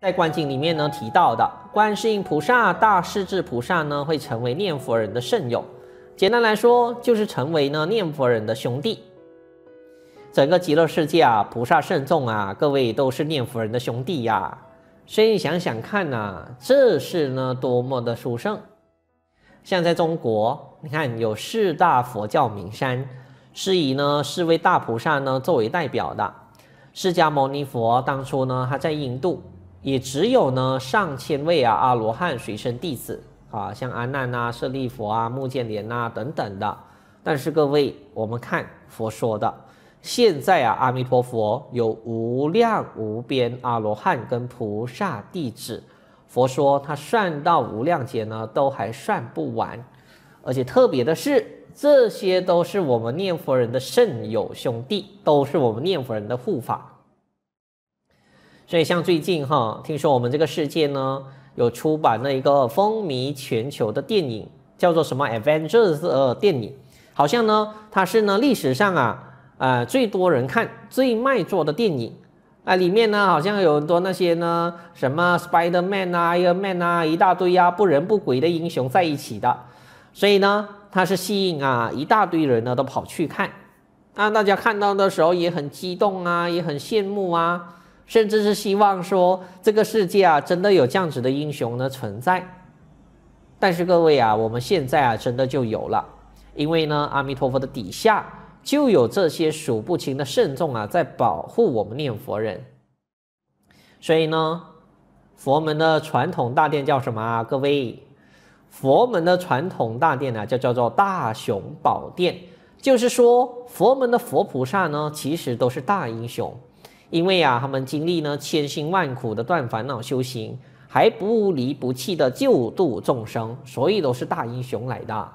在观经里面呢提到的观世音菩萨、大势至菩萨呢，会成为念佛人的圣友。简单来说，就是成为呢念佛人的兄弟。整个极乐世界啊，菩萨圣众啊，各位都是念佛人的兄弟呀。所以想想看呐，这是呢多么的殊胜！像在中国，你看有四大佛教名山，是以呢四位大菩萨呢作为代表的。释迦牟尼佛当初呢，他在印度。也只有呢上千位啊阿罗汉随身弟子啊，像阿难呐、舍利佛啊、目犍连呐等等的。但是各位，我们看佛说的，现在啊阿弥陀佛有无量无边阿罗汉跟菩萨弟子。佛说他算到无量劫呢，都还算不完。而且特别的是，这些都是我们念佛人的甚友兄弟，都是我们念佛人的护法。所以，像最近哈，听说我们这个世界呢，有出版了一个风靡全球的电影，叫做什么《Avengers》呃，电影，好像呢，它是呢历史上啊啊最多人看、最卖座的电影啊。里面呢，好像有很多那些呢，什么 Spider-Man 啊、Iron-Man 啊，一大堆呀，不人不鬼的英雄在一起的，所以呢，它是吸引啊一大堆人呢都跑去看啊。大家看到的时候也很激动啊，也很羡慕啊。甚至是希望说这个世界啊，真的有这样子的英雄呢存在。但是各位啊，我们现在啊，真的就有了，因为呢，阿弥陀佛的底下就有这些数不清的圣众啊，在保护我们念佛人。所以呢，佛门的传统大殿叫什么啊？各位，佛门的传统大殿呢，就叫做大雄宝殿。就是说，佛门的佛菩萨呢，其实都是大英雄。因为啊，他们经历呢千辛万苦的断烦恼修行，还不离不弃的救度众生，所以都是大英雄来的。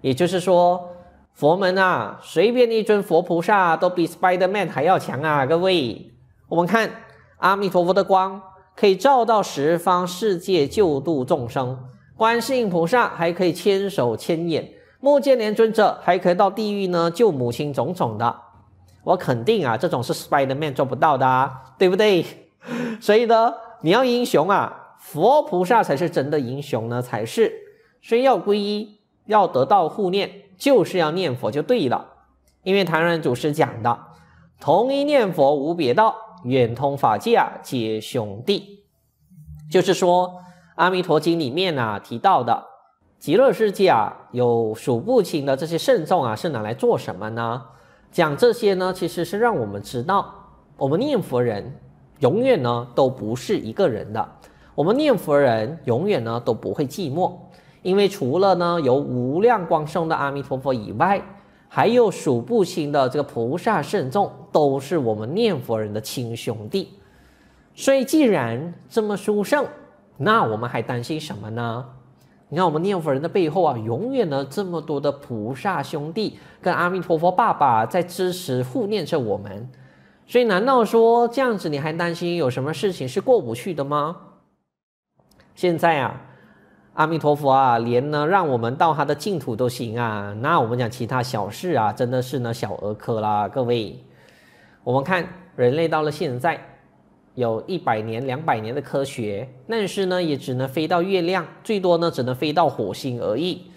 也就是说，佛门啊，随便一尊佛菩萨都比 Spider Man 还要强啊！各位，我们看阿弥陀佛的光可以照到十方世界救度众生，观世音菩萨还可以千手千眼，犍连尊者还可以到地狱呢救母亲种种的。我肯定啊，这种是 Spider Man 做不到的，对不对？所以呢，你要英雄啊，佛菩萨才是真的英雄呢，才是。所以要皈依，要得到护念，就是要念佛就对了。因为唐人祖师讲的，同一念佛无别道，远通法界啊，皆兄弟。就是说，《阿弥陀经》里面啊提到的极乐世界啊，有数不清的这些圣众啊，是拿来做什么呢？讲这些呢，其实是让我们知道，我们念佛人永远呢都不是一个人的，我们念佛人永远呢都不会寂寞，因为除了呢有无量光身的阿弥陀佛以外，还有数不清的这个菩萨圣众，都是我们念佛人的亲兄弟，所以既然这么殊胜，那我们还担心什么呢？你看，我们念佛人的背后啊，永远呢这么多的菩萨兄弟跟阿弥陀佛爸爸在支持护念着我们，所以难道说这样子你还担心有什么事情是过不去的吗？现在啊，阿弥陀佛啊，连呢让我们到他的净土都行啊，那我们讲其他小事啊，真的是呢小儿科啦，各位。我们看人类到了现在。有一百年、两百年的科学，但是呢，也只能飞到月亮，最多呢，只能飞到火星而已。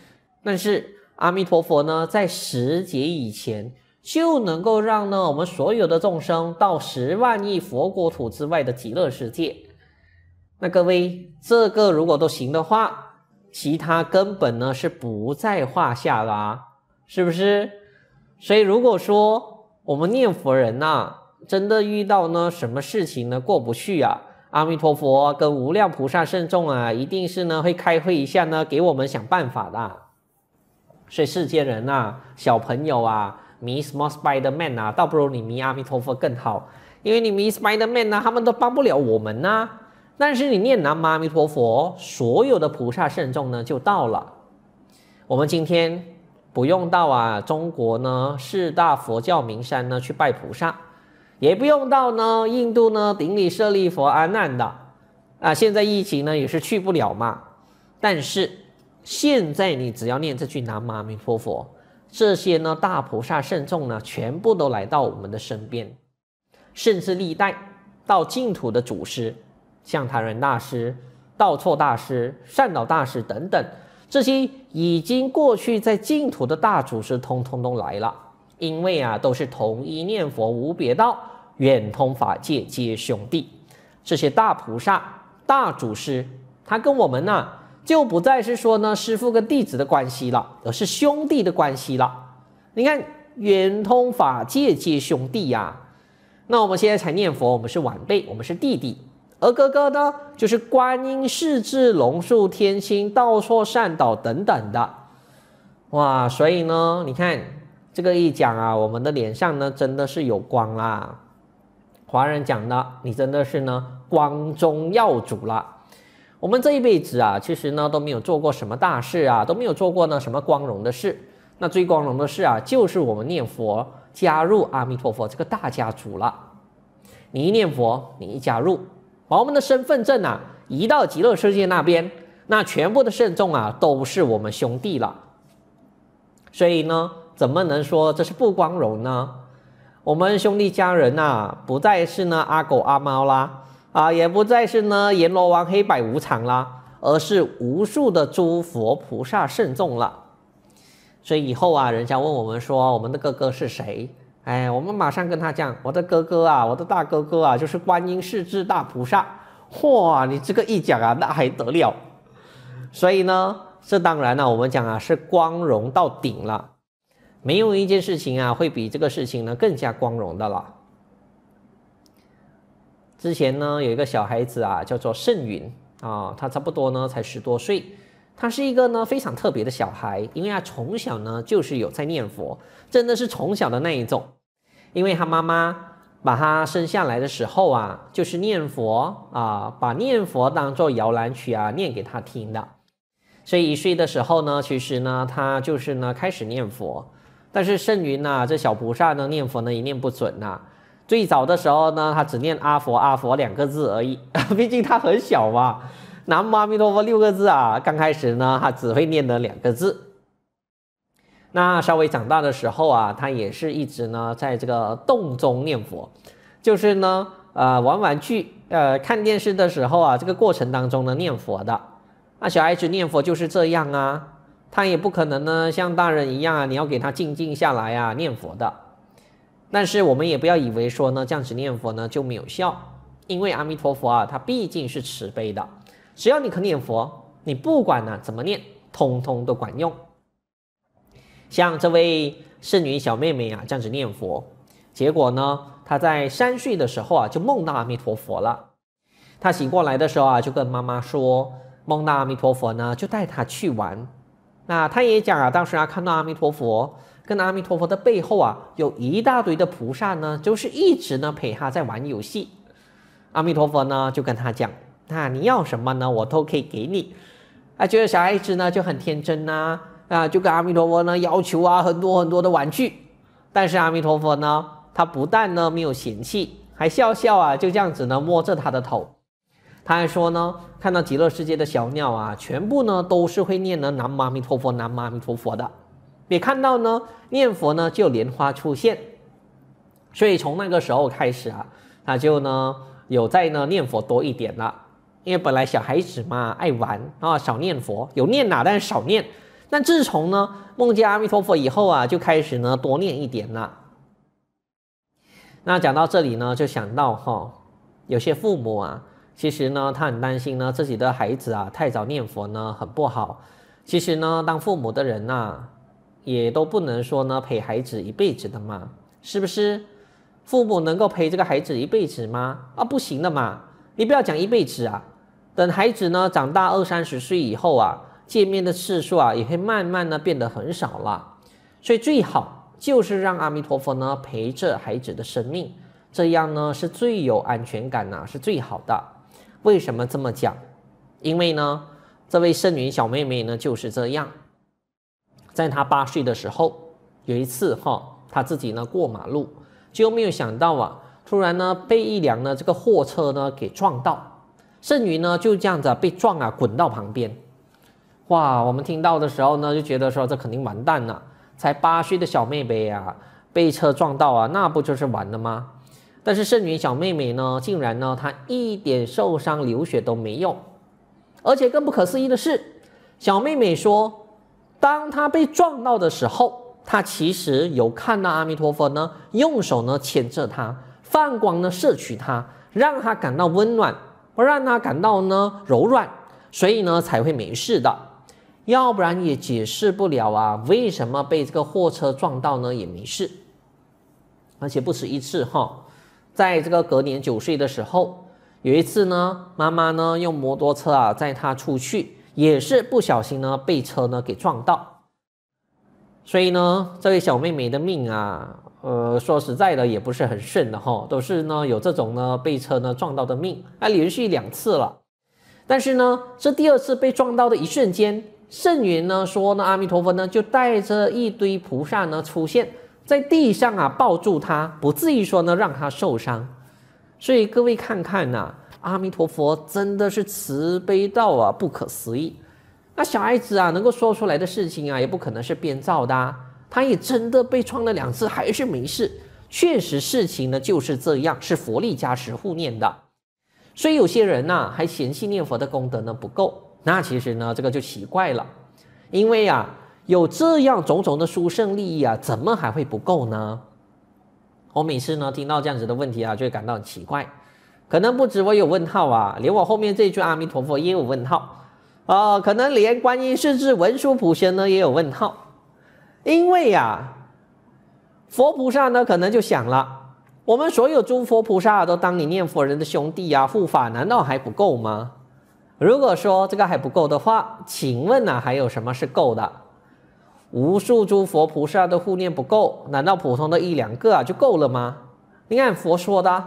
但是阿弥陀佛呢，在十劫以前就能够让呢我们所有的众生到十万亿佛国土之外的极乐世界。那各位，这个如果都行的话，其他根本呢是不在话下啦，是不是？所以如果说我们念佛人呐。真的遇到呢，什么事情呢过不去啊？阿弥陀佛，跟无量菩萨圣众啊，一定是呢会开会一下呢，给我们想办法的。所以世间人呐，小朋友啊，迷 small s p i d e man 啊，倒不如你迷阿弥陀佛更好，因为你迷 s p i d e man 啊，他们都帮不了我们呐。但是你念南无阿弥陀佛，所有的菩萨圣众呢就到了。我们今天不用到啊，中国呢四大佛教名山呢去拜菩萨。也不用到呢，印度呢顶礼舍利佛阿难的，啊，现在疫情呢也是去不了嘛。但是现在你只要念这句南无阿弥陀佛，这些呢大菩萨圣众呢全部都来到我们的身边，甚至历代到净土的祖师，像坛然大师、道错大师、善导大师等等，这些已经过去在净土的大祖师，通通都来了。因为啊，都是同一念佛无别道，远通法界皆兄弟。这些大菩萨、大祖师，他跟我们呢，就不再是说呢师傅跟弟子的关系了，而是兄弟的关系了。你看，远通法界皆兄弟呀。那我们现在才念佛，我们是晚辈，我们是弟弟，而哥哥呢，就是观音、世智、龙树、天心、道错、善导等等的。哇，所以呢，你看。这个一讲啊，我们的脸上呢真的是有光啦。华人讲的，你真的是呢光宗耀祖了。我们这一辈子啊，其实呢都没有做过什么大事啊，都没有做过呢什么光荣的事。那最光荣的事啊，就是我们念佛，加入阿弥陀佛这个大家族了。你一念佛，你一加入，把我们的身份证啊移到极乐世界那边，那全部的圣众啊都是我们兄弟了。所以呢。怎么能说这是不光荣呢？我们兄弟家人呐，不再是呢阿狗阿猫啦，啊，也不再是呢阎罗王黑白无常啦，而是无数的诸佛菩萨圣众了。所以以后啊，人家问我们说，我们的哥哥是谁？哎，我们马上跟他讲，我的哥哥啊，我的大哥哥啊，就是观音世智大菩萨。哇，你这个一讲啊，那还得了？所以呢，这当然呢，我们讲啊，是光荣到顶了。没有一件事情啊，会比这个事情呢更加光荣的了。之前呢，有一个小孩子啊，叫做盛云啊，他差不多呢才十多岁，他是一个呢非常特别的小孩，因为他从小呢就是有在念佛，真的是从小的那一种。因为他妈妈把他生下来的时候啊，就是念佛啊，把念佛当做摇篮曲啊念给他听的，所以一岁的时候呢，其实呢他就是呢开始念佛。但是圣云呐，这小菩萨呢，念佛呢也念不准呐。最早的时候呢，他只念阿佛阿佛两个字而已，毕竟他很小嘛。南无阿弥陀佛六个字啊，刚开始呢，他只会念的两个字。那稍微长大的时候啊，他也是一直呢，在这个洞中念佛，就是呢，呃，玩玩具，呃，看电视的时候啊，这个过程当中呢，念佛的。那小孩子念佛就是这样啊。他也不可能呢，像大人一样啊，你要给他静静下来啊，念佛的。但是我们也不要以为说呢，这样子念佛呢就没有效，因为阿弥陀佛啊，他毕竟是慈悲的，只要你肯念佛，你不管呢怎么念，通通都管用。像这位圣女小妹妹啊，这样子念佛，结果呢，她在三岁的时候啊，就梦到阿弥陀佛了。她醒过来的时候啊，就跟妈妈说梦到阿弥陀佛呢，就带她去玩。那他也讲啊，当时啊看到阿弥陀佛跟阿弥陀佛的背后啊，有一大堆的菩萨呢，就是一直呢陪他在玩游戏。阿弥陀佛呢就跟他讲，那你要什么呢，我都可以给你。啊，觉得小孩子呢就很天真呐，啊，就跟阿弥陀佛呢要求啊很多很多的玩具，但是阿弥陀佛呢，他不但呢没有嫌弃，还笑笑啊，就这样子呢摸着他的头，他还说呢。看到极乐世界的小鸟啊，全部呢都是会念呢南无阿弥陀佛，南无阿弥陀佛的。也看到呢念佛呢就莲花出现，所以从那个时候开始啊，他就呢有在呢念佛多一点了。因为本来小孩子嘛爱玩啊，少念佛，有念哪但是少念。但自从呢梦见阿弥陀佛以后啊，就开始呢多念一点了。那讲到这里呢，就想到哈，有些父母啊。其实呢，他很担心呢，自己的孩子啊太早念佛呢很不好。其实呢，当父母的人呐，也都不能说呢陪孩子一辈子的嘛，是不是？父母能够陪这个孩子一辈子吗？啊，不行的嘛。你不要讲一辈子啊，等孩子呢长大二三十岁以后啊，见面的次数啊也会慢慢呢变得很少了。所以最好就是让阿弥陀佛呢陪着孩子的生命，这样呢是最有安全感呐，是最好的。为什么这么讲？因为呢，这位圣云小妹妹呢就是这样，在她八岁的时候，有一次哈，她自己呢过马路，就没有想到啊，突然呢被一辆呢这个货车呢给撞到，圣女呢就这样子被撞啊滚到旁边，哇，我们听到的时候呢就觉得说这肯定完蛋了，才八岁的小妹妹啊被车撞到啊，那不就是完了吗？但是圣女小妹妹呢，竟然呢，她一点受伤流血都没有，而且更不可思议的是，小妹妹说，当她被撞到的时候，她其实有看到阿弥陀佛呢，用手呢牵着她，放光呢摄取她，让她感到温暖，不让她感到呢柔软，所以呢才会没事的，要不然也解释不了啊，为什么被这个货车撞到呢也没事，而且不止一次哈。在这个隔年九岁的时候，有一次呢，妈妈呢用摩托车啊载他出去，也是不小心呢被车呢给撞到。所以呢，这位小妹妹的命啊，呃，说实在的也不是很顺的哈，都是呢有这种呢被车呢撞到的命，啊，连续两次了。但是呢，这第二次被撞到的一瞬间，圣云呢说呢，阿弥陀佛呢就带着一堆菩萨呢出现。在地上啊，抱住他，不至于说呢，让他受伤。所以各位看看呐，阿弥陀佛真的是慈悲到啊，不可思议。那小孩子啊，能够说出来的事情啊，也不可能是编造的。啊。他也真的被创了两次，还是没事。确实事情呢就是这样，是佛力加持护念的。所以有些人呢，还嫌弃念佛的功德呢不够，那其实呢，这个就奇怪了，因为呀。有这样种种的殊胜利益啊，怎么还会不够呢？我每次呢听到这样子的问题啊，就会感到很奇怪。可能不止我有问号啊，连我后面这句阿弥陀佛也有问号啊。可能连观音甚至文殊普贤呢也有问号，因为呀，佛菩萨呢可能就想了：我们所有诸佛菩萨都当你念佛人的兄弟呀，护法，难道还不够吗？如果说这个还不够的话，请问呢，还有什么是够的？无数诸佛菩萨的护念不够，难道普通的一两个啊就够了吗？你看佛说的，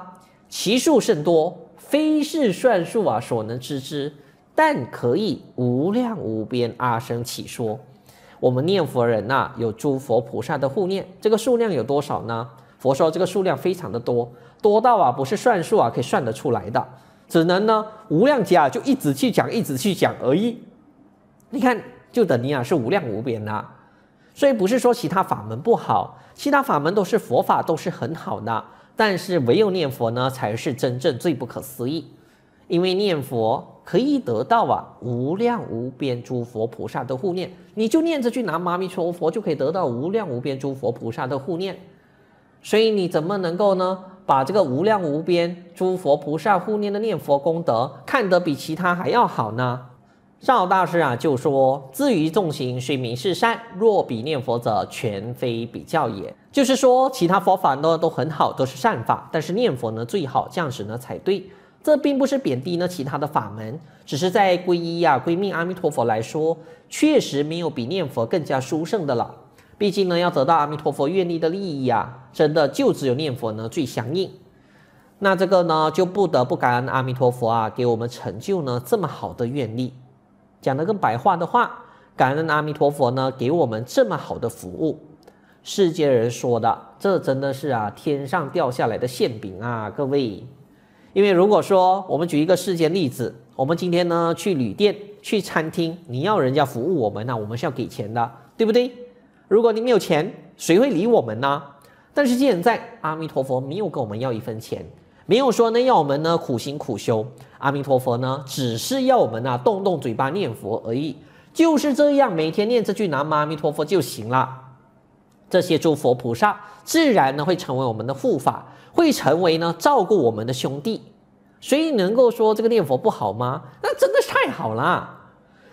其数甚多，非是算数啊所能知之，但可以无量无边阿僧祇说。我们念佛人呐，有诸佛菩萨的护念，这个数量有多少呢？佛说这个数量非常的多，多到啊不是算数啊可以算得出来的，只能呢无量劫啊就一直去讲，一直去讲而已。你看，就等于啊是无量无边呐。所以不是说其他法门不好，其他法门都是佛法都是很好的，但是唯有念佛呢，才是真正最不可思议。因为念佛可以得到啊无量无边诸佛菩萨的护念，你就念着去拿妈咪说佛就可以得到无量无边诸佛菩萨的护念，所以你怎么能够呢把这个无量无边诸佛菩萨护念的念佛功德看得比其他还要好呢？上大师啊就说：“至于众行虽名是善，若比念佛者，全非比较也。”就是说，其他佛法呢都很好，都是善法，但是念佛呢最好这样子呢才对。这并不是贬低呢其他的法门，只是在皈依啊、皈命阿弥陀佛来说，确实没有比念佛更加殊胜的了。毕竟呢，要得到阿弥陀佛愿力的利益啊，真的就只有念佛呢最相应。那这个呢，就不得不感恩阿弥陀佛啊，给我们成就呢这么好的愿力。讲的更白话的话，感恩阿弥陀佛呢，给我们这么好的服务。世界人说的，这真的是啊，天上掉下来的馅饼啊，各位。因为如果说我们举一个世界例子，我们今天呢去旅店、去餐厅，你要人家服务我们呢，我们是要给钱的，对不对？如果你没有钱，谁会理我们呢？但是现在，阿弥陀佛没有跟我们要一分钱。没有说呢，要我们呢苦心苦修，阿弥陀佛呢，只是要我们啊动动嘴巴念佛而已，就是这样，每天念这句南无阿弥陀佛就行了。这些诸佛菩萨自然呢会成为我们的护法，会成为呢照顾我们的兄弟，所以能够说这个念佛不好吗？那真的是太好了。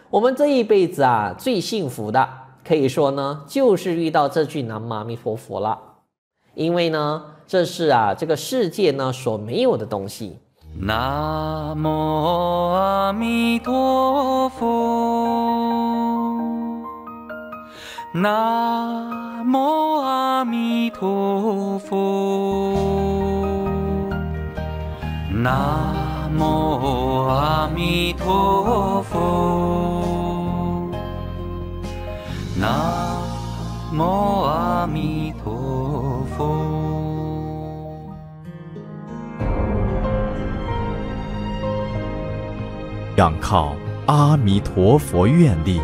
我们这一辈子啊最幸福的，可以说呢就是遇到这句南无阿弥陀佛了。因为呢，这是啊，这个世界呢所没有的东西。南无阿弥陀佛，南无阿弥陀佛，南无阿弥陀佛，南无阿弥。仰靠阿弥陀佛愿力，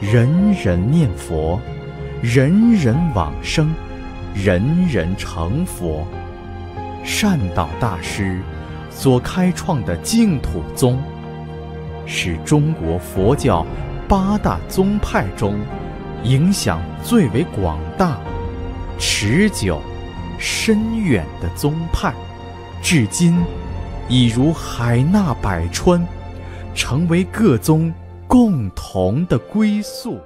人人念佛，人人往生，人人成佛。善导大师所开创的净土宗，是中国佛教八大宗派中影响最为广大、持久、深远的宗派，至今已如海纳百川。成为各宗共同的归宿。